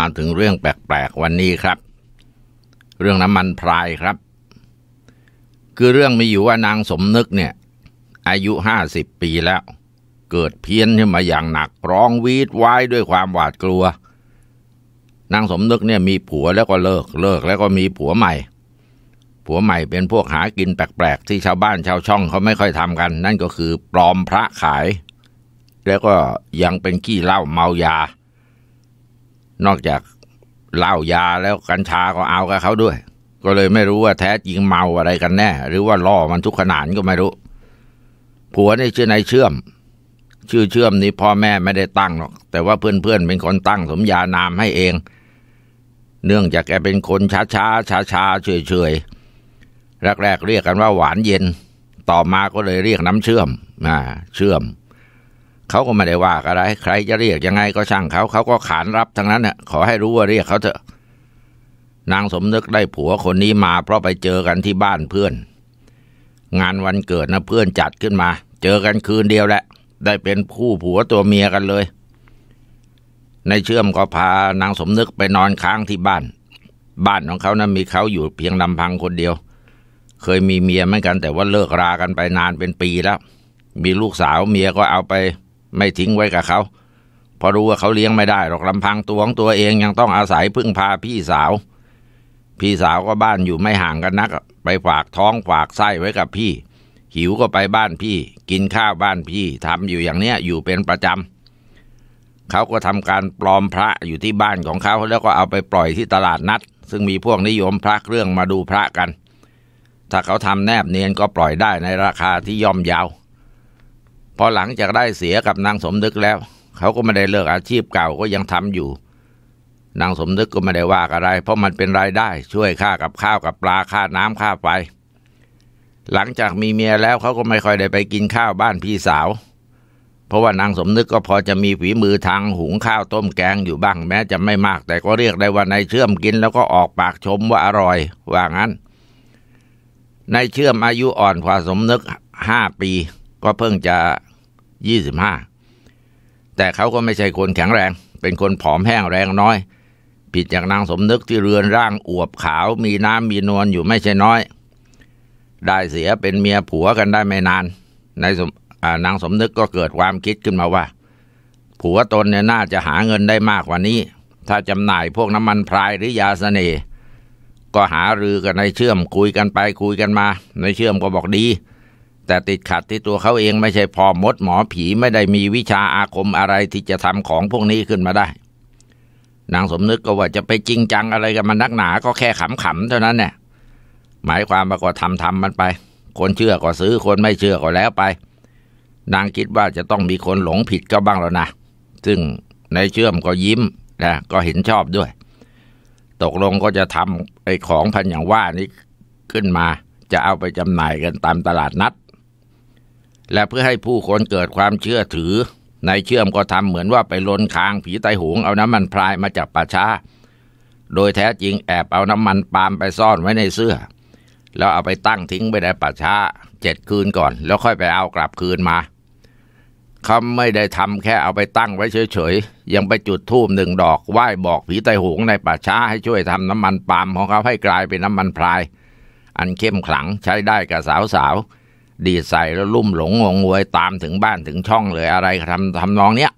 มาถึงเรื่องแปลกๆวันนี้ครับ เรื่องน้ำมันพรายครับ คือเรื่องมีอยู่ว่านางสมนึกเนี่ย อายุห้าสิบปีแล้วเกิดเพี้ยนขึ้นมาอย่างหนักร้องวีดวายด้วยความหวาดกลัว นางสมนึกเนี่ยมีผัวแล้วก็เลิกเลิกแล้วก็มีผัวใหม่ ผัวใหม่เป็นพวกหากินแปลกๆที่ชาวบ้านชาวช่อง เขาไม่ค่อยทำกัน นั่นก็คือปลอมพระขาย แล้วก็ยังเป็นขี้เหล้าเมายานอกจากเหล้ายาแล้วกัญชาก็เอากับเขาด้วย ก็เลยไม่รู้ว่าแท้จริงเมาอะไรกันแน่ หรือว่าล่อมันทุกขนาดก็ไม่รู้ ผัวนี่ชื่อนายเชื่อม ชื่อเชื่อมนี่พ่อแม่ไม่ได้ตั้งหรอกแต่ว่าเพื่อนๆเเป็นคนตั้งสมญานามให้เอง เนื่องจากแกเป็นคนช้าช้าช้าช้าเฉยเฉยแรกกเรียกกันว่าหวานเย็น ต่อมาก็เลยเรียกน้ำเชื่อมอ่าเชื่อมเขาก็ไม่ได้ว่าอะไร ใครจะเรียกยังไงก็ช่างเขา เขาก็ขานรับทั้งนั้นน่ะขอให้รู้ว่าเรียกเขาเถอะ นางสมนึกได้ผัวคนนี้มา เพราะไปเจอกันที่บ้านเพื่อน งานวันเกิดนะเพื่อนจัดขึ้นมา เจอกันคืนเดียวแหละ ได้เป็นคู่ผัวตัวเมียกันเลย ในเชื่อมก็พานางสมนึกไปนอนค้างที่บ้าน บ้านของเขานะั้นมีเขาอยู่เพียงลำพังคนเดียว เคยมีเมียเหมือนกัน แต่ว่าเลิกรา กันไปนานเป็นปีแล้ว มีลูกสาวเมียก็เอาไปไม่ทิ้งไว้กับเขาเพราะรู้ว่าเขาเลี้ยงไม่ได้หรอกลำพังตัวของตัวเองยังต้องอาศัยพึ่งพาพี่สาว พี่สาวก็บ้านอยู่ไม่ห่างกันนักไปฝากท้องฝากไส้ไว้กับพี่ หิวก็ไปบ้านพี่ กินข้าวบ้านพี่ทำอยู่อย่างเนี้ยอยู่เป็นประจำเขาก็ทำการปลอมพระอยู่ที่บ้านของเขาแล้วก็เอาไปปล่อยที่ตลาดนัด ซึ่งมีพวกนิยมพระเครื่องมาดูพระกัน ถ้าเขาทำแนบเนียนก็ปล่อยได้ในราคาที่ย่อมเยาวพอหลังจากได้เสียกับนางสมนึกแล้ว เขาก็ไม่ได้เลิกอาชีพเก่าก็ยังทำอยู่นางสมนึกก็ไม่ได้ว่าอะไร เพราะมันเป็นรายได้ช่วยค่ากับข้าวกับปลาค่าน้ำค่าไฟหลังจากมีเมียแล้วเขาก็ไม่ค่อยได้ไปกินข้าวบ้านพี่สาว เพราะว่านางสมนึกก็พอจะมีฝีมือทางหุงข้าวต้มแกงอยู่บ้างแม้จะไม่มาก แต่ก็เรียกได้ว่านายเชื่อมกินแล้วก็ออกปากชมว่าอร่อย ว่างั้นนายเชื่อมอายุอ่อนกว่าสมนึกห้าปีก็เพิ่งจะยี่สิบห้า แต่เขาก็ไม่ใช่คนแข็งแรง เป็นคนผอมแห้งแรงน้อย ผิดจากนางสมนึกที่เรือนร่างอวบขาว มีน้ำมีนวลอยู่ไม่ใช่น้อย ได้เสียเป็นเมียผัวกันได้ไม่นาน ในนางสมนึกก็เกิดความคิดขึ้นมาว่า ผัวตนเนี่ยน่าจะหาเงินได้มากกว่านี้ ถ้าจำหน่ายพวกน้ำมันพรายหรือยาสเสน่ห์ ก็หารือกันในเชื่อมคุยกันไปคุยกันมา ในเชื่อมก็บอกดีแต่ติดขัดที่ตัวเขาเองไม่ใช่พอมดหมอผีไม่ได้มีวิชาอาคมอะไรที่จะทำของพวกนี้ขึ้นมาได้ นางสมนึกก็ว่าจะไปจริงจังอะไรกับมันนักหนา ก็แค่ขำๆเท่านั้นเนี่ย หมายความว่าก็ทำทำมันไป คนเชื่อก็ซื้อคนไม่เชื่อก็แล้วไป นางคิดว่าจะต้องมีคนหลงผิดก็บ้างแล้วนะ ซึ่งในเชื่อมก็ยิ้มนะก็เห็นชอบด้วย ตกลงก็จะทำไอ้ของพันอย่างว่านี้ ขึ้นมาจะเอาไปจำหน่ายกันตามตลาดนัดและเพื่อให้ผู้คนเกิดความเชื่อถือ ในเชื่อมก็ทำเหมือนว่าไปลนคางผีไตหงเอาน้ำมันพรายมาจากป่าช้า โดยแท้จริงแอบเอาน้ำมันปาล์มไปซ่อนไว้ในเสื้อ แล้วเอาไปตั้งทิ้งไปในป่าช้าเจ็ดคืนก่อน แล้วค่อยไปเอากลับคืนมาเขาไม่ได้ทำแค่เอาไปตั้งไว้เฉยๆยังไปจุดธูปหนึ่งดอกไหว้บอกผีไตหงในป่าช้าให้ช่วยทำน้ำมันปาล์มของเขาให้กลายเป็นน้ำมันพราย อันเข้มขลังใช้ได้กับสาวๆดีใส่แล้วลุ่มหลงงงงวยตามถึงบ้านถึงช่องเลยอะไรทำทำนองเนี้ย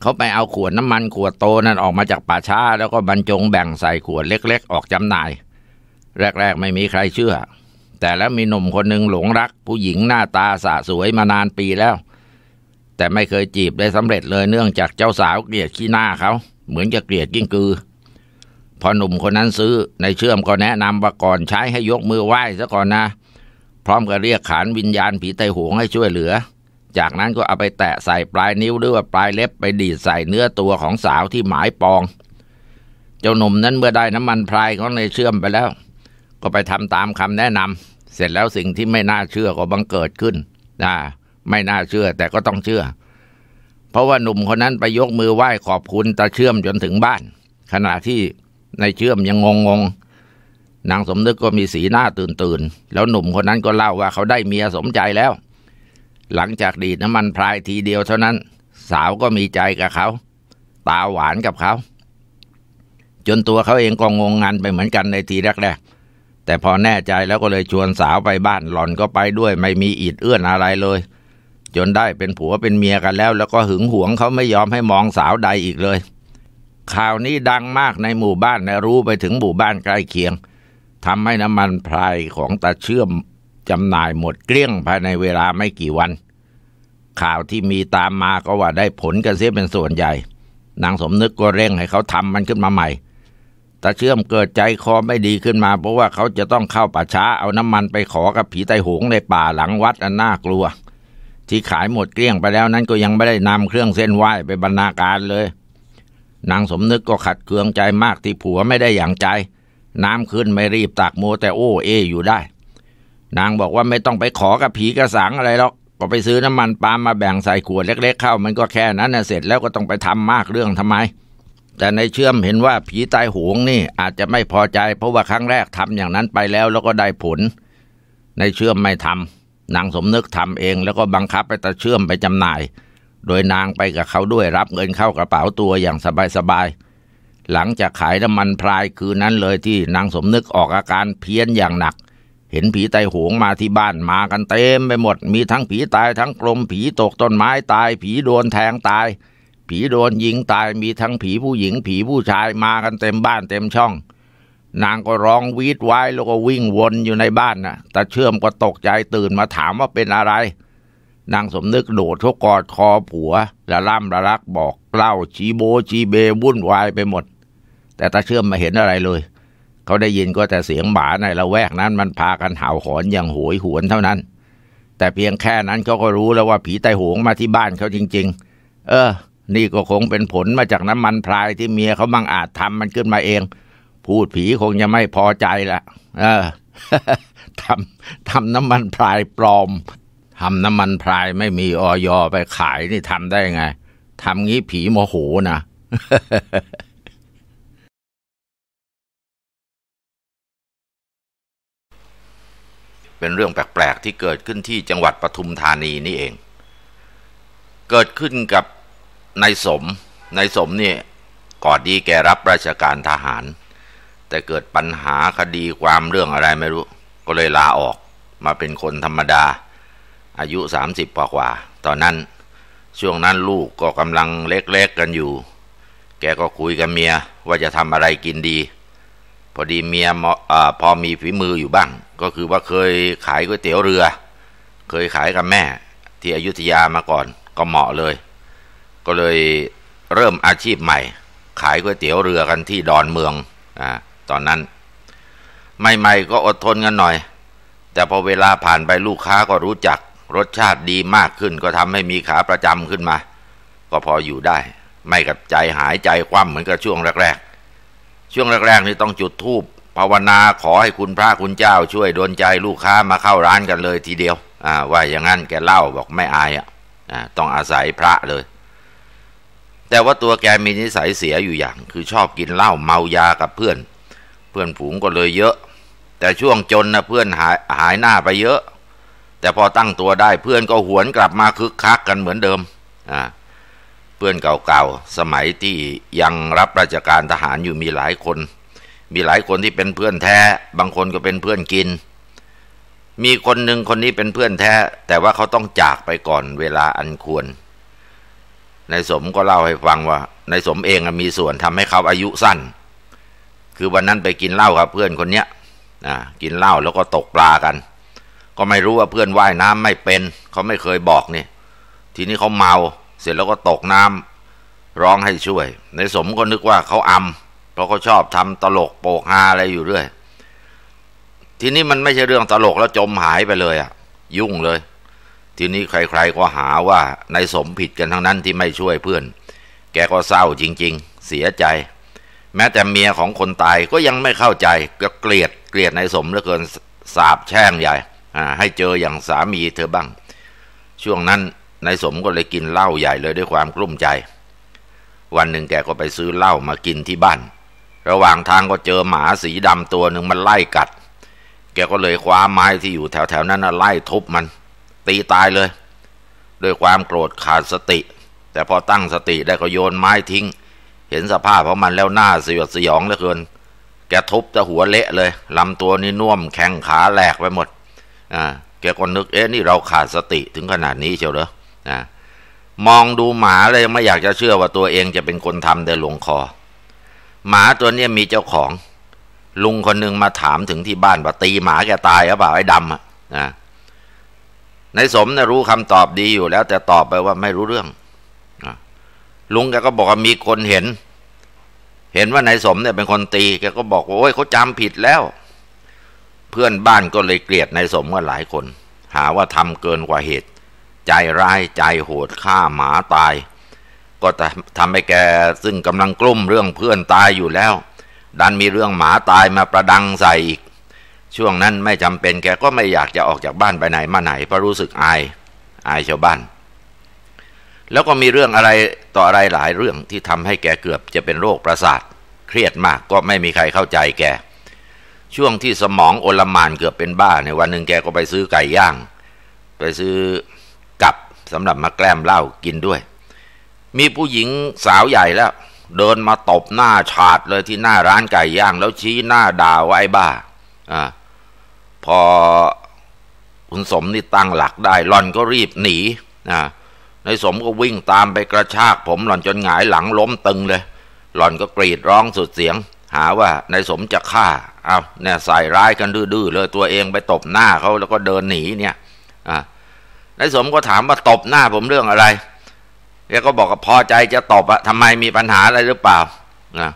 เขาไปเอาขวดน้ำมันขวดโตนั่นออกมาจากป่าช้าแล้วก็บรรจงแบ่งใส่ขวดเล็ก ๆ ออกจำหน่าย แรก ๆ ไม่มีใครเชื่อ แต่แล้วมีหนุ่มคนหนึ่งหลงรัก ผู้หญิงหน้าตาสะสวยมานานปีแล้ว แต่ไม่เคยจีบได้สำเร็จเลยเนื่องจากเจ้าสาวเกลียดขี้หน้าเขา เหมือนจะเกลียดกิ้งกือพอหนุ่มคนนั้นซื้อในเชื่อมก็แนะนำว่าก่อนใช้ให้ยกมือไหว้ซะก่อนนะเพร้อมกับเรียกขานวิญญาณผีไตหหงให้ช่วยเหลือ จากนั้นก็เอาไปแตะใส่ปลายนิ้วหรือว่าปลายเล็บไปดีดใส่เนื้อตัวของสาวที่หมายปอง เจ้าหนุ่มนั้นเมื่อได้น้ำมันพรายของในเชื่อมไปแล้ว ก็ไปทำตามคำแนะนำเสร็จแล้วสิ่งที่ไม่น่าเชื่อก็บังเกิดขึ้นนะไม่น่าเชื่อแต่ก็ต้องเชื่อ เพราะว่าหนุ่มคนนั้นไปยกมือไหว้ขอบคุณตาเชื่อมจนถึงบ้าน ขณะที่ในเชื่อมยังงงงนางสมนึกก็มีสีหน้าตื่น ตื่น แล้วหนุ่มคนนั้นก็เล่าว่าเขาได้เมียสมใจแล้ว หลังจากดีดน้ำมันพรายทีเดียวเท่านั้น สาวก็มีใจกับเขา ตาหวานกับเขา จนตัวเขาเอง ก็งงงันไปเหมือนกันในทีแรกๆแต่พอแน่ใจแล้วก็เลยชวนสาวไปบ้านหล่อนก็ไปด้วยไม่มีอิดเอื้อนอะไรเลย จนได้เป็นผัวเป็นเมียกันแล้วแล้วก็หึงหวงเขาไม่ยอมให้มองสาวใดอีกเลย ข่าวนี้ดังมากในหมู่บ้านและรู้ไปถึงหมู่บ้านใกล้เคียงทำให้น้ำมันพรายของตาเชื่อมจำหน่ายหมดเกลี้ยงภายในเวลาไม่กี่วัน ข่าวที่มีตามมาก็ว่าได้ผลกันเสียเป็นส่วนใหญ่นางสมนึกก็เร่งให้เขาทำมันขึ้นมาใหม่ตาเชื่อมเกิดใจคอไม่ดีขึ้นมา เพราะว่าเขาจะต้องเข้าป่าช้าเอาน้ำมันไปขอกับผีไตหงในป่าหลังวัดอันน่ากลัว ที่ขายหมดเกลี้ยงไปแล้วนั้นก็ยังไม่ได้นำเครื่องเส้นไหว้ไปบรรณาการเลยนางสมนึกก็ขัดเคืองใจมากที่ผัวไม่ได้อย่างใจน้ำขึ้นไม่รีบตักโมแต่โอ้เอ อยู่ได้ นางบอกว่าไม่ต้องไปขอกับผีกระสังอะไรหรอกก็ไปซื้อน้ำมันปาล์มมาแบ่งใส่ขวดเล็กๆเข้ามันก็แค่นั้นนะเสร็จแล้วก็ต้องไปทำมากเรื่องทำไม แต่ในเชื่อมเห็นว่าผีตายหงนี่ อาจจะไม่พอใจ เพราะว่าครั้งแรกทำอย่างนั้นไปแล้ว แล้วก็ได้ผลในเชื่อมไม่ทำนางสมนึกทำเอง แล้วก็บังคับไปตะเชื่อมไปจำหน่าย โดยนางไปกับเขาด้วยรับเงินเข้ากระเป๋าตัวอย่างสบายๆหลังจากขายน้ำมันพรายคืนนั้นเลยที่นางสมนึกออกอาการเพี้ยนอย่างหนัก เห็นผีไตโหงมาที่บ้านมากันเต็มไปหมด มีทั้งผีตายทั้งกลมผีตกต้นไม้ตาย ผีโดนแทงตาย ผีโดนยิงตายมีทั้งผีผู้หญิงผีผู้ชายมากันเต็มบ้านเต็มช่อง นางก็ร้องวีดไว้แล้วก็วิ่งวนอยู่ในบ้านนะ่ะต่เชื่อมก็ตกใจตื่นมาถามว่าเป็นอะไร นางสมนึกโดดชขกอดคอผัวและล่ำละลักบอกเล่าชีโบชีเบวุ่นวายไปหมดแต่ตาเชื่อมไม่เห็นอะไรเลย เขาได้ยินก็แต่เสียงหมาในละแวกนั้นมันพากันเห่าหอนอย่างโหยหวนเท่านั้น แต่เพียงแค่นั้นเขาก็รู้แล้วว่าผีไตโหงมาที่บ้านเขาจริง ๆ เออ นี่ก็คงเป็นผลมาจากน้ำมันพรายที่เมียเขาบังอาจทำมันขึ้นมาเอง พูดผีคงจะไม่พอใจละเออทำทำน้ำมันพรายปลอมทำน้ำมันพรายไม่มีออยอไปขายนี่ทำได้ไงทำงี้ผีโมโหนะเป็นเรื่องแปลก ๆ ที่เกิดขึ้นที่จังหวัดปทุมธานีนี่เอง เกิดขึ้นกับนายสม นายสมเนี่ยก่อนดีแกรับราชการทหาร แต่เกิดปัญหาคดีความเรื่องอะไรไม่รู้ ก็เลยลาออกมาเป็นคนธรรมดา อายุ 30 กว่ากว่าตอนนั้นช่วงนั้นลูกก็กำลังเล็กๆกกันอยู่ แกก็คุยกับเมียว่าจะทำอะไรกินดีพอดีเมียพอมีฝีมืออยู่บ้าง ก็คือว่าเคยขายก๋วยเตี๋ยวเรือ เคยขายกับแม่ที่อยุธยามาก่อนก็เหมาะเลย ก็เลยเริ่มอาชีพใหม่ ขายก๋วยเตี๋ยวเรือกันที่ดอนเมืองอ่าตอนนั้นใหม่ๆก็อดทนกันหน่อย แต่พอเวลาผ่านไปลูกค้าก็รู้จักรสชาติดีมากขึ้น ก็ทำให้มีขาประจำขึ้นมา ก็พออยู่ได้ ไม่กับใจหายใจคว่ำเหมือนกับช่วงแรกช่วงแรกๆนี่ต้องจุดธูปภาวนาขอให้คุณพระคุณเจ้าช่วยดนใจลูกค้ามาเข้าร้านกันเลย ทีเดียวอ่าว่าอย่างนั้นแกเล่าบอกไม่อายอ่ะต้องอาศัยพระเลย แต่ว่าตัวแก มีนิสัยเสียอยู่อย่าง คือชอบกินเหล้าเมายากับเพื่อน เพื่อนผูงก็เลยเยอะ แต่ช่วงจนนะเพื่อนหายหายหน้าไปเยอะ แต่พอตั้งตัวได้เพื่อนก็หวนกลับมาคึกคักกันเหมือนเดิมอ่าเพื่อนเก่าๆ สมัยที่ยังรับราชการทหารอยู่มีหลายคน มีหลายคนที่เป็นเพื่อนแท้บางคนก็เป็นเพื่อนกิน มีคนหนึ่งคนนี้เป็นเพื่อนแท้ แต่ว่าเขาต้องจากไปก่อนเวลาอันควร นายสมก็เล่าให้ฟังว่า นายสมเองมีส่วนทำให้เขาอายุสั้น คือวันนั้นไปกินเหล้ากับเพื่อนคนเนี้ยกินเหล้าแล้วก็ตกปลากัน ก็ไม่รู้ว่าเพื่อนว่ายน้ำไม่เป็น เขาไม่เคยบอกเนี่ยทีนี้เขาเมาเสร็จแล้วก็ตกน้ำร้องให้ช่วย ในสมก็นึกว่าเขาอำ เพราะเขาชอบทำตลกโปกฮาอะไรอยู่เรื่อยทีนี้มันไม่ใช่เรื่องตลกแล้วจมหายไปเลยอะยุ่งเลย ทีนี้ใคร ๆก็หาว่าในสมผิดกันทั้งนั้นที่ไม่ช่วยเพื่อน แกก็เศร้าจริงๆ เสียใจ แม้แต่เมียของคนตายก็ยังไม่เข้าใจก็เกลียดเกลียดในสมเหลือเกิน สาบแช่งใหญ่ให้เจออย่างสามีเธอบ้าง ช่วงนั้นนายสมก็เลยกินเหล้าใหญ่เลยด้วยความกลุ้มใจ วันหนึ่งแกก็ไปซื้อเหล้ามากินที่บ้าน ระหว่างทางก็เจอหมาสีดำตัวหนึ่งมันไล่กัด แกก็เลยคว้าไม้ที่อยู่แถว ๆ นั้นไล่ทุบมัน ตีตายเลย ด้วยความโกรธขาดสติ แต่พอตั้งสติได้ก็โยนไม้ทิ้ง เห็นสภาพของมันแล้วหน้าสยดสยองเหลือเกิน แกทุบแต่หัวเละเลยลำตัวนี่น่วมแข้งขาแหลกไปหมดอ่าแกก็นึกเอ๊ะนี่เราขาดสติถึงขนาดนี้เชียวเหรอนะมองดูหมาเลยไม่อยากจะเชื่อว่าตัวเองจะเป็นคนทำแต่หลวงคอ หมาตัวนี้มีเจ้าของ ลุงคนหนึ่งมาถามถึงที่บ้านว่า ตีหมาแกตายหรือเปล่าไอ้ดำนะนะนายสมนะรู้คำตอบดีอยู่แล้ว แต่ตอบไปว่าไม่รู้เรื่องลุงแกก็บอกว่ามีคนเห็น เห็นว่านายสมเนี่ยเป็นคนตีแกก็บอกว่าโอ้ยเขาจำผิดแล้ว เพื่อนบ้านก็เลยเกลียดนายสมว่าหลายคน หาว่าทำเกินกว่าเหตุใจ ร้าย ใจโหดฆ่าหมาตาย ก็ทำให้แกซึ่งกำลังกลุ้ม เรื่องเพื่อนตายอยู่แล้ว ดันมีเรื่องหมาตายมาประดังใส่อีก ช่วงนั้นไม่จำเป็นแกก็ไม่อยากจะออกจากบ้านไปไหนมาไหนเพราะรู้สึกอายอายชาวบ้าน แล้วก็มีเรื่องอะไรต่ออะไรหลายเรื่องที่ทำให้แกเกือบจะเป็นโรคประสาท เครียดมากก็ไม่มีใครเข้าใจแกช่วงที่สมองโอลมานเกือบเป็นบ้าในวันหนึ่งแกก็ไปซื้อไก่ย่าง ไปซื้อสำหรับมาแกล้มเหล้ากินด้วย มีผู้หญิงสาวใหญ่แล้ว เดินมาตบหน้าฉาดเลยที่หน้าร้านไก่ย่างแล้วชี้หน้าด่าว่าไอ้บ้าอ่าพอคุณสมนี่ตั้งหลักได้ หล่อนก็รีบหนีอ่าในสมก็วิ่งตามไปกระชากผมหล่อนจนหงายหลังล้มตึงเลย หล่อนก็กรีดร้องสุดเสียง หาว่านายสมจะฆ่าเอาเนี่ยใส่ร้ายกันดื้อๆเลยตัวเองไปตบหน้าเขาแล้วก็เดินหนีเนี่ยอ่านายสมก็ถามว่าตบหน้าผมเรื่องอะไรแกก็บอกว่าพอใจจะตบอะทำไมมีปัญหาอะไรหรือเปล่านะ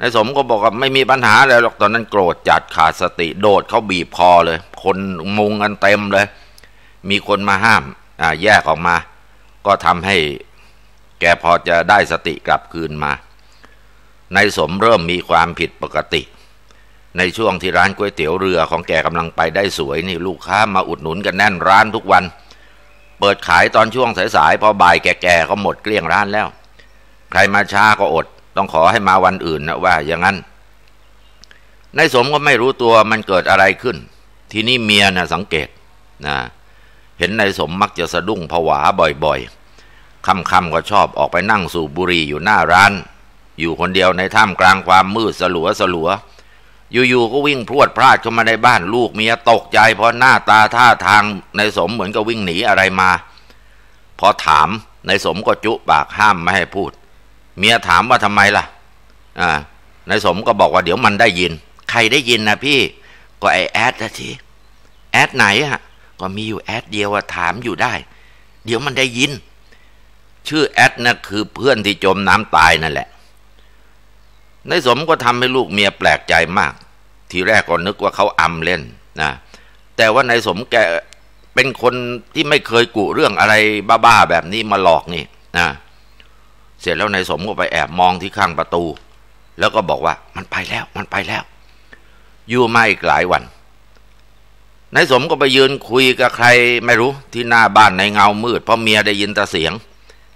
นายสมก็บอกว่าไม่มีปัญหาอะไรหรอก ตอนนั้นโกรธจัดขาดสติ โดดเขาบีบคอเลย คนมุงกันเต็มเลย มีคนมาห้ามอ่าแยกออกมา ก็ทำให้แกพอจะได้สติกลับคืนมา นายสมเริ่มมีความผิดปกติ ในช่วงที่ร้านก๋วยเตี๋ยวเรือของแกกำลังไปได้สวยนี่ลูกค้ามาอุดหนุนกันแน่นร้านทุกวันเปิดขายตอนช่วงสายๆพอบ่ายแก่ๆ ก็หมดเกลี้ยงร้านแล้ว ใครมาช้าก็อด ต้องขอให้มาวันอื่นนะว่าอย่างนั้นนายสมก็ไม่รู้ตัวมันเกิดอะไรขึ้น ทีนี้เมียนะสังเกตนะเห็นนายสมมักจะสะดุ้งผวาบ่อยๆค่ำๆก็ชอบออกไปนั่งสูบบุหรี่อยู่หน้าร้าน อยู่คนเดียวในท่ามกลางความมืดสลัวสลัวอยู่ๆก็วิ่งพรวดพลาดเข้ามาในบ้านลูกเมียตกใจ เพราะหน้าตาท่าทางในสมเหมือนกับวิ่งหนีอะไรมาพอถามในสมก็จุปากห้ามไม่ให้พูด เมียถามว่าทำไมล่ะอ่าในสมก็บอกว่าเดี๋ยวมันได้ยิน ใครได้ยินนะพี่ ก็ไอแอดนะทีแอดไหนอะก็มีอยู่แอดเดียว่าถามอยู่ได้ เดี๋ยวมันได้ยิน ชื่อแอดนะคือเพื่อนที่จมน้ำตายนั่นแหละนายสมก็ทำให้ลูกเมียแปลกใจมาก ทีแรกก็นึกว่าเขาอำเล่นนะ แต่ว่านายสมแกเป็นคนที่ไม่เคยกุเรื่องอะไรบ้าๆแบบนี้มาหลอกนี่นะ เสร็จแล้วนายสมก็ไปแอบมองที่ข้างประตู แล้วก็บอกว่ามันไปแล้ว มันไปแล้วอยู่มาอีกหลายวัน นายสมก็ไปยืนคุยกับใครไม่รู้ที่หน้าบ้านในเงา มืดเพราะเมียได้ยินแต่เสียง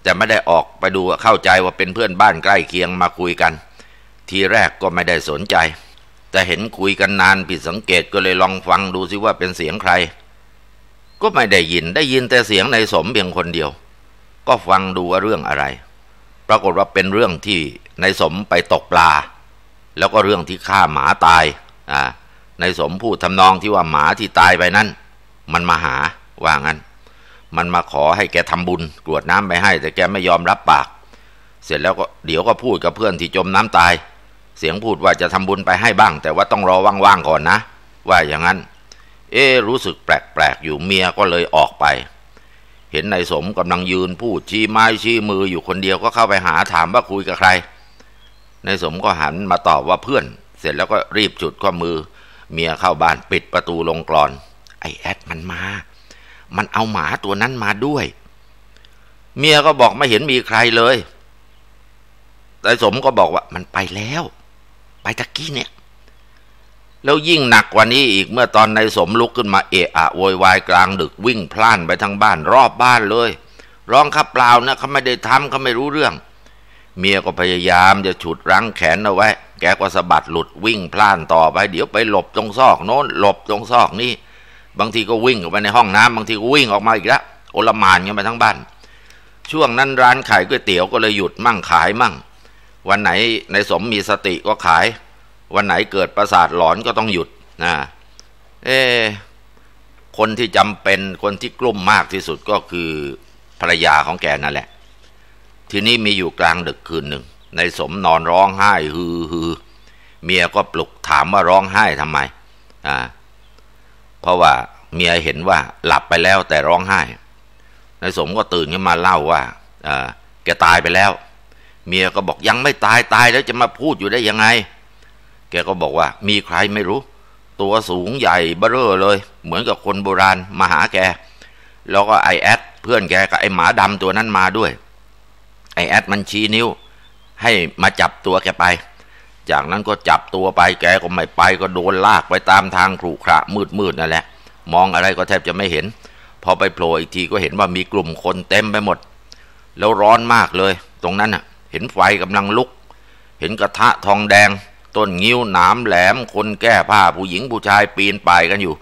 แต่ไม่ได้ออกไปดูเข้าใจว่าเป็นเพื่อนบ้านใกล้เคียงมาคุยกันทีแรกก็ไม่ได้สนใจ แต่เห็นคุยกันนานผิดสังเกตก็เลยลองฟังดูซิว่าเป็นเสียงใคร ก็ไม่ได้ยินได้ยินแต่เสียงในสมเพียงคนเดียว ก็ฟังดูว่าเรื่องอะไร ปรากฏว่าเป็นเรื่องที่ในสมไปตกปลา แล้วก็เรื่องที่ฆ่าหมาตายอ่าในสมพูดทำนองที่ว่าหมาที่ตายไปนั้น มันมาหาว่างั้น มันมาขอให้แกทำบุญกรวดน้ำไปให้ แต่แกไม่ยอมรับปาก เสร็จแล้วก็เดี๋ยวก็พูดกับเพื่อนที่จมน้ำตายเสียงพูดว่าจะทำบุญไปให้บ้าง แต่ว่าต้องรอว่างๆก่อนนะ ว่าอย่างนั้น เอ๊รู้สึกแปลก ๆ อยู่เมียก็เลยออกไป เห็นนายสมกำลังยืนพูดชี้ไม้ชี้มืออยู่คนเดียวก็เข้าไปหาถามว่าคุยกับใครนายสมก็หันมาตอบว่าเพื่อน เสร็จแล้วก็รีบจุดข้อมือ เมียเข้าบ้านปิดประตูลงกรอน ไอแอดมันมา มันเอาหมาตัวนั้นมาด้วย เมียก็บอกไม่เห็นมีใครเลยนายสมก็บอกว่ามันไปแล้วไปตะกี้เนี่ยแล้วยิ่งหนักกว่านี้อีกเมื่อตอนนายสมลุกขึ้นมาเอะอะโวยวายกลางดึกวิ่งพล่านไปทั้งบ้าน รอบบ้านเลย ร้องขับเปล่านะเขาไม่ได้ทำเขาไม่รู้เรื่อง เมียก็พยายามจะฉุดรั้งแขนเอาไว้แกก็สะบัดหลุดวิ่งพล่านต่อไป เดี๋ยวไปหลบตรงซอกโน้น หลบตรงซอกนี้บางทีก็วิ่งออกไปในห้องน้ำบางทีก็วิ่งออกมาอีกแล้วโอลมานกันไปทั้งบ้าน ช่วงนั้นร้านขายก๋วยเตี๋ยวก็เลยหยุดมั่งขายมั่งวันไหนในสมมีสติก็ขาย วันไหนเกิดประสาทหลอนก็ต้องหยุดนะเอ คนที่จำเป็นคนที่กลุ้มมากที่สุดก็คือ ภรรยาของแกนั่นแหละ ทีนี้มีอยู่กลางดึกคืนหนึ่ง ในสมนอนร้องไห้ ฮือฮือเมียก็ปลุกถามว่าร้องไห้ทำไมอ่าเพราะว่าเมียเห็นว่าหลับไปแล้วแต่ร้องไห้ ในสมก็ตื่นขึ้นมาเล่าว่าแกตายไปแล้วเมียก็บอกยังไม่ตายตายแล้วจะมาพูดอยู่ได้ยังไง แกก็บอกว่ามีใครไม่รู้ ตัวสูงใหญ่เบ้อเลย เหมือนกับคนโบราณมาหาแก แล้วก็ไอแอดเพื่อนแกกับไอหมาดำตัวนั้นมาด้วยไอแอดมันชี้นิ้ว ให้มาจับตัวแกไป จากนั้นก็จับตัวไป แกก็ไม่ไป ก็โดนลากไปตามทางครุขระมืดๆนั่นแหละ มองอะไรก็แทบจะไม่เห็น พอไปโผล่อีกทีก็เห็นว่ามีกลุ่มคนเต็มไปหมด แล้วร้อนมากเลย ตรงนั้นอ่ะห็นไฟกำลังลุก เห็นกระทะทองแดง ต้นงิ้วหนามแหลม คนแก้ผ้าผู้หญิงผู้ชายปีนป่ายกันอยู่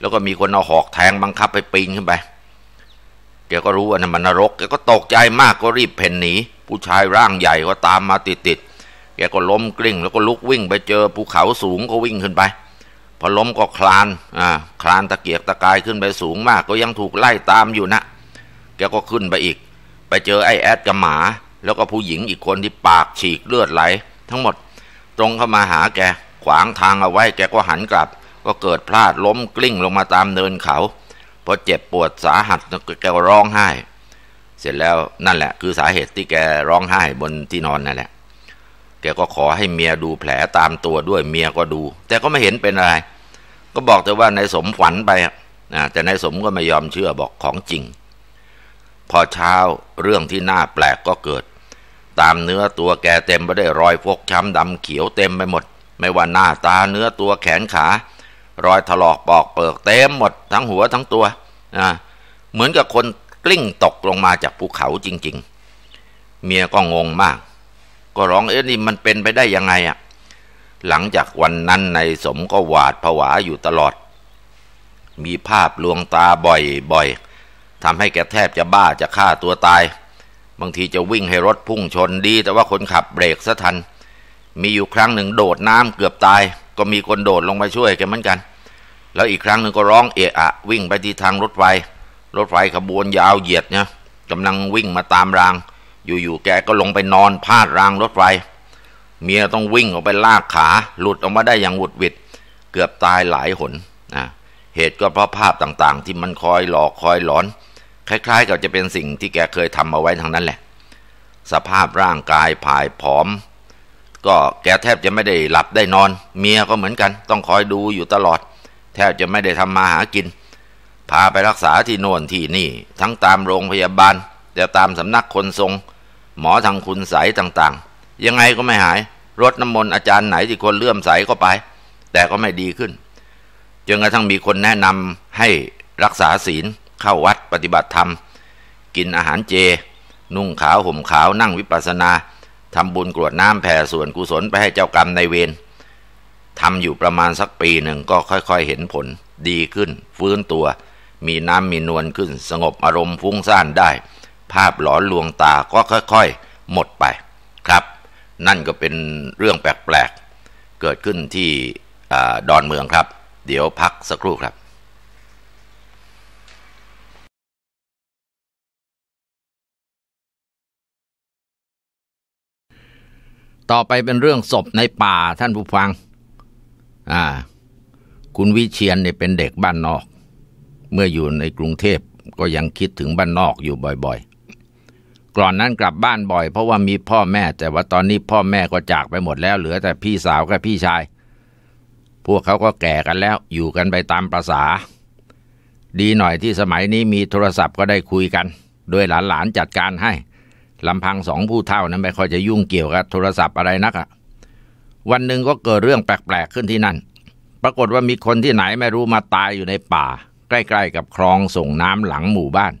แล้วก็มีคนเอาหอกแทงบังคับไปปีนขึ้นไปแกก็รู้ว่านั่นมันนรกแกก็ตกใจมากก็รีบเพ่นหนี ผู้ชายร่างใหญ่ก็ตามมาติดติดแกก็ล้มกลิ้งแล้วก็ลุกวิ่งไปเจอภูเขาสูงก็วิ่งขึ้นไป พอล้มก็คลาน อ่า คลานตะเกียกตะกายขึ้นไปสูงมากก็ยังถูกไล่ตามอยู่นะ แกก็ขึ้นไปอีก ไปเจอไอ้แอดกับหมาแล้วก็ผู้หญิงอีกคนที่ปากฉีกเลือดไหล ทั้งหมดตรงเข้ามาหาแกขวางทางเอาไว้แกก็หันกลับ ก็เกิดพลาดล้มกลิ้งลงมาตามเนินเขาพอเจ็บปวดสาหัสแกก็ร้องไห้ เสร็จแล้วนั่นแหละ คือสาเหตุที่แกร้องไห้บนที่นอนนั่นแหละแกก็ขอให้เมียดูแผลตามตัวด้วยเมียก็ดู แต่ก็ไม่เห็นเป็นอะไร ก็บอกแต่ว่านายสมฝันไปนะแต่นายสมก็ไม่ยอมเชื่อบอกของจริง พอเช้าเรื่องที่น่าแปลกก็เกิดตามเนื้อตัวแกเต็มไปด้วยรอยฟกช้ำดำเขียวเต็มไปหมด ไม่ว่าหน้าตา เนื้อตัวแขนขา รอยถลอกปอกเปิกเต็มหมดทั้งหัวทั้งตัวนะเหมือนกับคนกลิ้งตกลงมาจากภูเขาจริงๆ เมียก็งงมาก ก็ร้องเอ๊ะนี่มันเป็นไปได้ยังไงอะ่ะหลังจากวันนั้นในสมก็หวาดผวาอยู่ตลอด มีภาพลวงตาบ่อยๆทำให้แกแทบจะบ้าจะฆ่าตัวตายบางทีจะวิ่งให้รถพุ่งชนดีแต่ว่าคนขับเบรกซะทันมีอยู่ครั้งหนึ่งโดดน้ำเกือบตาย ก็มีคนโดดลงมาช่วยแกเหมือนกัน แล้วอีกครั้งหนึ่งก็ร้องเอะอะ วิ่งไปที่ทางรถไฟ รถไฟขบวนยาวเหยียดเนี่ยกำลังวิ่งมาตามราง อยู่ๆแกก็ลงไปนอนพาดรางรถไฟ เมียต้องวิ่งออกไปลากขาหลุดออกมาได้อย่างหวุดหวิดเกือบตายหลายหนนะเหตุก็เพราะภาพต่างๆ ที่มันคอยหลอกคอยหลอนคล้ายๆกับจะเป็นสิ่งที่แกเคยทำมาไว้ทางนั้นแหละ สภาพร่างกายผายผอม ก็แกแทบจะไม่ได้หลับได้นอน เมียก็เหมือนกัน ต้องคอยดูอยู่ตลอด แทบจะไม่ได้ทำมาหากิน พาไปรักษาที่โน่นที่นี่ ทั้งตามโรงพยาบาล แต่ตามสำนักคนทรง หมอทางคุณสายต่างๆ ยังไงก็ไม่หายรถน้ำมนต์อาจารย์ไหนที่คนเลื่อมใสก็ไป แต่ก็ไม่ดีขึ้นจนกระทั่งมีคนแนะนำให้รักษาศีลเข้าวัดปฏิบัติธรรม กินอาหารเจ นุ่งขาวห่มขาวนั่งวิปัสสนาทำบุญกรวดน้ำแผ่ส่วนกุศลไปให้เจ้ากรรมในเวรทำอยู่ประมาณสักปีหนึ่งก็ค่อยๆ เห็นผลดีขึ้น ฟื้นตัวมีน้ำมีนวลขึ้น สงบอารมณ์ฟุ้งซ่านได้ ภาพหลอนลวงตาก็ค่อย ๆหมดไปครับ นั่นก็เป็นเรื่องแปลกๆเกิดขึ้นที่อดอนเมืองครับ เดี๋ยวพักสักครู่ครับต่อไปเป็นเรื่องศพในป่าท่านผู้ฟัง อ่า คุณวิเชียนเนี่ยเป็นเด็กบ้านนอก เมื่ออยู่ในกรุงเทพก็ยังคิดถึงบ้านนอกอยู่บ่อยๆ ก่อนนั้นกลับบ้านบ่อยเพราะว่ามีพ่อแม่ แต่ว่าตอนนี้พ่อแม่ก็จากไปหมดแล้วเหลือแต่พี่สาวกับพี่ชาย พวกเขาก็แก่กันแล้วอยู่กันไปตามประษา ดีหน่อยที่สมัยนี้มีโทรศัพท์ก็ได้คุยกันโดยหลานๆจัดการให้ลำพังสองผู้เท่านั้นไม่ค่อยจะยุ่งเกี่ยวกับโทรศัพท์อะไรนักอะวันหนึ่งก็เกิดเรื่องแปลกๆขึ้นที่นั่น ปรากฏว่ามีคนที่ไหนไม่รู้มาตายอยู่ในป่า ใกล้ๆกับคลองส่งน้ำหลังหมู่บ้าน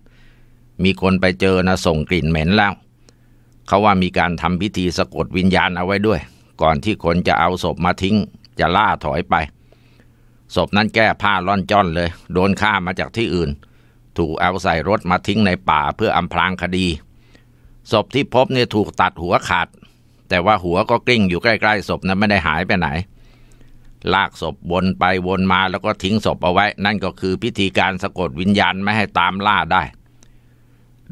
มีคนไปเจอนะส่งกลิ่นเหม็นแล้ว เขาว่ามีการทำพิธีสะกดวิญญาณเอาไว้ด้วย ก่อนที่คนจะเอาศพมาทิ้งจะล่าถอยไปศพนั้นแก้ผ้าล่อนจ้อนเลย โดนฆ่ามาจากที่อื่น ถูกเอาใส่รถมาทิ้งในป่าเพื่ออำพรางคดีศพที่พบเนี่ยถูกตัดหัวขาด แต่ว่าหัวก็กลิ้งอยู่ใกล้ ๆ ศพนั้นไม่ได้หายไปไหน ลากศพวนไปวนมาแล้วก็ทิ้งศพเอาไว้ นั่นก็คือพิธีการสะกดวิญญาณไม่ให้ตามล่าได้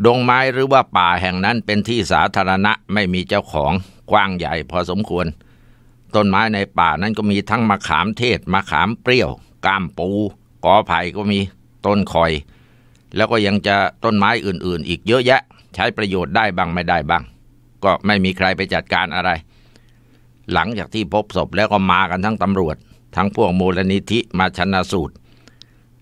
ดงไม้หรือว่าป่าแห่งนั้นเป็นที่สาธารณะไม่มีเจ้าของกว้างใหญ่พอสมควร ต้นไม้ในป่านั้นก็มีทั้งมะขามเทศมะขามเปรี้ยวก้ามปูกอไผ่ก็มีต้นคอย แล้วก็ยังจะต้นไม้อื่นๆ อีกเยอะแยะใช้ประโยชน์ได้บ้างไม่ได้บ้างก็ไม่มีใครไปจัดการอะไร หลังจากที่พบศพแล้วก็มากันทั้งตำรวจ ทั้งพวกมูลนิธิมาชนะสูตร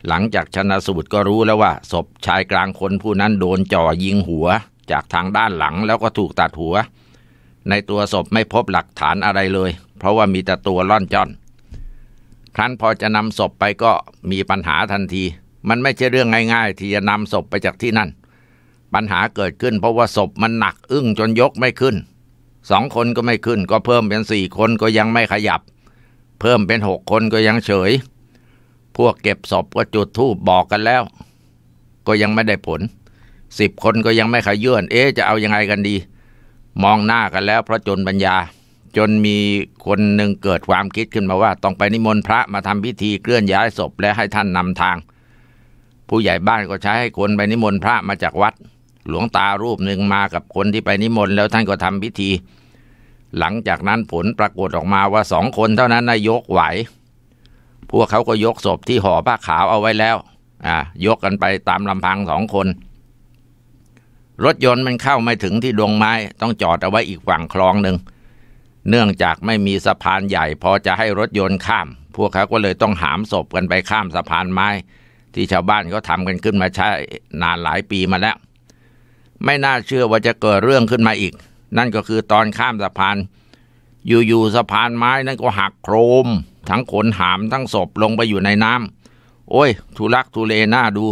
หลังจากชนะสูตรก็รู้แล้วว่าศพชายกลางคนผู้นั้นโดนจ่อยิงหัว จากทางด้านหลังแล้วก็ถูกตัดหัว ในตัวศพไม่พบหลักฐานอะไรเลย เพราะว่ามีแต่ตัวล่อนจ้อน ครั้นพอจะนำศพไปก็มีปัญหาทันที มันไม่ใช่เรื่องง่ายๆที่จะนำศพไปจากที่นั่นปัญหาเกิดขึ้นเพราะว่าศพมันหนักอึ้งจนยกไม่ขึ้น สองคนก็ไม่ขึ้น ก็เพิ่มเป็นสี่คนก็ยังไม่ขยับ เพิ่มเป็นหกคนก็ยังเฉย พวกเก็บศพก็จุดธูปบอกกันแล้ว ก็ยังไม่ได้ผลสิบคนก็ยังไม่ขยื่นเอ๊จะเอายังไงกันดี มองหน้ากันแล้วเพราะจนปัญญา จนมีคนหนึ่งเกิดความคิดขึ้นมาว่า ต้องไปนิมนต์พระมาทำพิธีเคลื่อนย้ายศพและให้ท่านนำทาง ผู้ใหญ่บ้านก็ใช้ให้คนไปนิมนต์พระมาจากวัดหลวงตารูปหนึ่งมากับคนที่ไปนิมนต์ แล้วท่านก็ทำพิธี หลังจากนั้นผลปรากฏออกมาว่าสองคนเท่านั้นนายกไหว พวกเขาก็ยกศพที่ห่อผ้าขาวเอาไว้แล้ว อ่า ยกกันไปตามลำพังสองคน รถยนต์มันเข้าไม่ถึงที่ดวงไม้ ต้องจอดเอาไว้อีกฝั่งคลองหนึ่ง เนื่องจากไม่มีสะพานใหญ่พอจะให้รถยนต์ข้าม พวกเขาก็เลยต้องหามศพกันไปข้ามสะพานไม้ ที่ชาวบ้านก็ทำกันขึ้นมาใช้นานหลายปีมาแล้วไม่น่าเชื่อว่าจะเกิดเรื่องขึ้นมาอีก นั่นก็คือตอนข้ามสะพาน อยู่ๆสะพานไม้นั่นก็หักโครม ทั้งขนหามทั้งศพลงไปอยู่ในน้ำโอ้ยทุลักทุเลน่าดู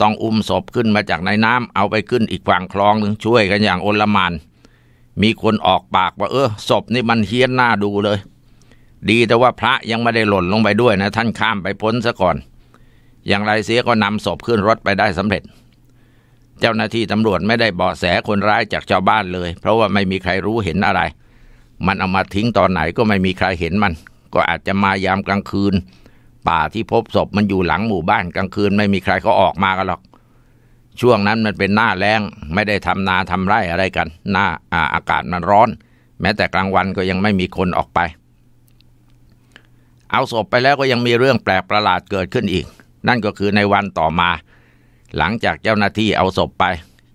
ต้องอุ้มศพขึ้นมาจากในน้ำเอาไปขึ้นอีกฝั่งคลองหนึ่งช่วยกันอย่างโอลมาน มีคนออกปากว่าเออศพนี่มันเฮี้ยนน่าดูเลย ดีแต่ว่าพระยังไม่ได้หล่นลงไปด้วยนะท่านข้ามไปพ้นซะก่อน อย่างไรเสียก็นำศพขึ้นรถไปได้สำเร็จเจ้าหน้าที่ตำรวจไม่ได้เบาะแสคนร้ายจากชาวบ้านเลย เพราะว่าไม่มีใครรู้เห็นอะไร มันเอามาทิ้งตอนไหนก็ไม่มีใครเห็นมัน ก็อาจจะมายามกลางคืน ป่าที่พบศพมันอยู่หลังหมู่บ้านกลางคืน ไม่มีใครเขาออกมากันหรอก ช่วงนั้นมันเป็นหน้าแรงไม่ได้ทำนาทำไร่อะไรกัน หน้าอาอากาศมันร้อน แม้แต่กลางวันก็ยังไม่มีคนออกไป เอาศพไปแล้วก็ยังมีเรื่องแปลกประหลาดเกิดขึ้นอีก นั่นก็คือในวันต่อมาหลังจากเจ้าหน้าที่เอาศพไป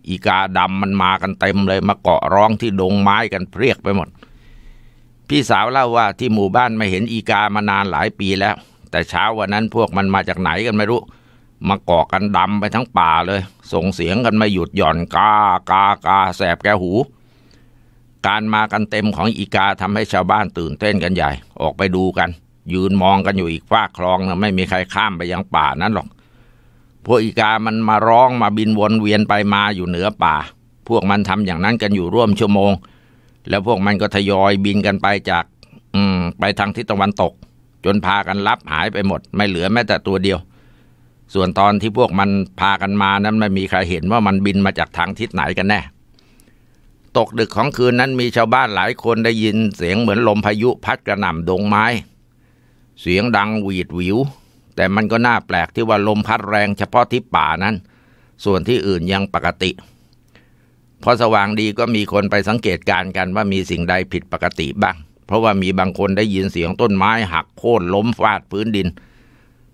อีกาดำมันมากันเต็มเลยมาเกาะร้องที่ดงไม้กันเพรียกไปหมด พี่สาวเล่าว่าที่หมู่บ้านไม่เห็นอีกามานานหลายปีแล้ว แต่เช้าวันนั้นพวกมันมาจากไหนกันไม่รู้มาเกาะกันดำไปทั้งป่าเลย ส่งเสียงกันไม่หยุดหย่อนกากากาแสบแกหู การมากันเต็มของอีกาทำให้ชาวบ้านตื่นเต้นกันใหญ่ออกไปดูกัน ยืนมองกันอยู่อีกฟากคลองนะไม่มีใครข้ามไปยังป่านั้นหรอกพวกอีกามันมาร้องมาบินวนเวียนไปมาอยู่เหนือป่า พวกมันทำอย่างนั้นกันอยู่ร่วมชั่วโมง แล้วพวกมันก็ทยอยบินกันไปจาก อืม ไปทางทิศตะวันตก จนพากันลับหายไปหมด ไม่เหลือแม้แต่ตัวเดียว ส่วนตอนที่พวกมันพากันมานั้นไม่มีใครเห็นว่ามันบินมาจากทางทิศไหนกันแน่ตกดึกของคืนนั้นมีชาวบ้านหลายคนได้ยินเสียงเหมือนลมพายุพัดกระหน่ำดงไม้ เสียงดังหวีดหวิวแต่มันก็น่าแปลกที่ว่าลมพัดแรงเฉพาะที่ป่านั้น ส่วนที่อื่นยังปกติ พอสว่างดีก็มีคนไปสังเกตการกันว่ามีสิ่งใดผิดปกติบ้าง เพราะว่ามีบางคนได้ยินเสียงต้นไม้ หักโค่นล้มฟาดพื้นดิน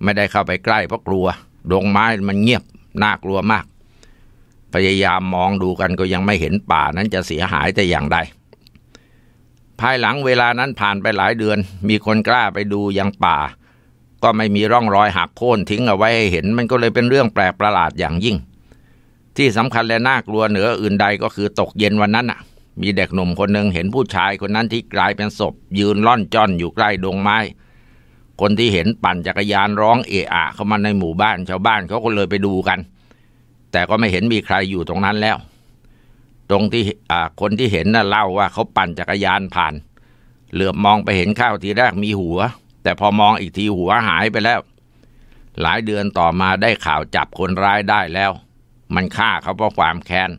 ไม่ได้เข้าไปใกล้เพราะกลัวดงไม้มันเงียบน่ากลัวมาก พยายามมองดูกันก็ยังไม่เห็นป่านั้นจะเสียหายแต่อย่างใด ภายหลังเวลานั้นผ่านไปหลายเดือน มีคนกล้าไปดูยังป่าก็ไม่มีร่องรอยหักโค่นทิ้งเอาไว้ให้เห็นมันก็เลยเป็นเรื่องแปลกประหลาดอย่างยิ่ง ที่สำคัญและน่ากลัวเหนืออื่นใดก็คือตกเย็นวันนั้นอ่ะ มีเด็กหนุ่มคนหนึ่งเห็นผู้ชายคนนั้นที่กลายเป็นศพ ยืนล่อนจ้อนอยู่ใกล้ดงไม้ คนที่เห็นปั่นจักรยานร้องเอะอะเข้ามาในหมู่บ้าน ชาวบ้านเขาก็เลยไปดูกัน แต่ก็ไม่เห็นมีใครอยู่ตรงนั้นแล้ว ตรงที่คนที่เห็นน่ะเล่าว่าเขาปั่นจักรยานผ่าน เหลือบมองไปเห็นข้าวทีแรกมีหัวแต่พอมองอีกทีหัวหายไปแล้ว หลายเดือนต่อมาได้ข่าวจับคนร้ายได้แล้ว มันฆ่าเขาเพราะความแค้น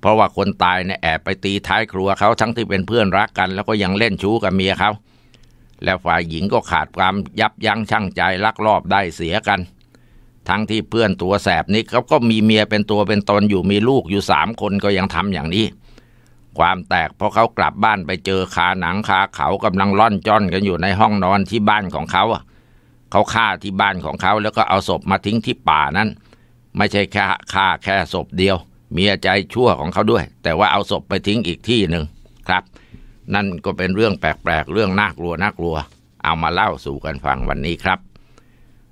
เพราะว่าคนตายเนี่ยแอบไปตีท้ายครัวเขาทั้งที่เป็นเพื่อนรักกัน แล้วก็ยังเล่นชู้กับเมียเขาแล้วฝ่ายหญิงก็ขาดความ ยับยั้งชั่งใจ ลักลอบได้เสียกัน ทั้งที่เพื่อนตัวแสบนี้เขาก็มีเมียเป็นตัวเป็นตนอยู่มีลูกอยู่สามคนก็ยังทำอย่างนี้ความแตกเพราะเขากลับบ้านไปเจอขาหนังขาเขากำลังล่อนจ้อนกันอยู่ในห้องนอนที่บ้านของเขาเขาฆ่าที่บ้านของเขา แล้วก็เอาศพมาทิ้งที่ป่านั้น ไม่ใช่แค่ฆ่าแค่ศพเดียวมีใจชั่วของเขาด้วย แต่ว่าเอาศพไปทิ้งอีกที่หนึ่งครับ นั่นก็เป็นเรื่องแปลกๆเรื่องน่ากลัวน่ากลัว เอามาเล่าสู่กันฟังวันนี้ครับ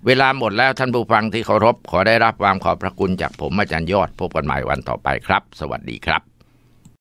เวลาหมดแล้วท่านผู้ฟังที่เคารพขอได้รับความขอบพระคุณจากผมอาจารย์ยอดพบกันใหม่วันต่อไปครับ สวัสดีครับ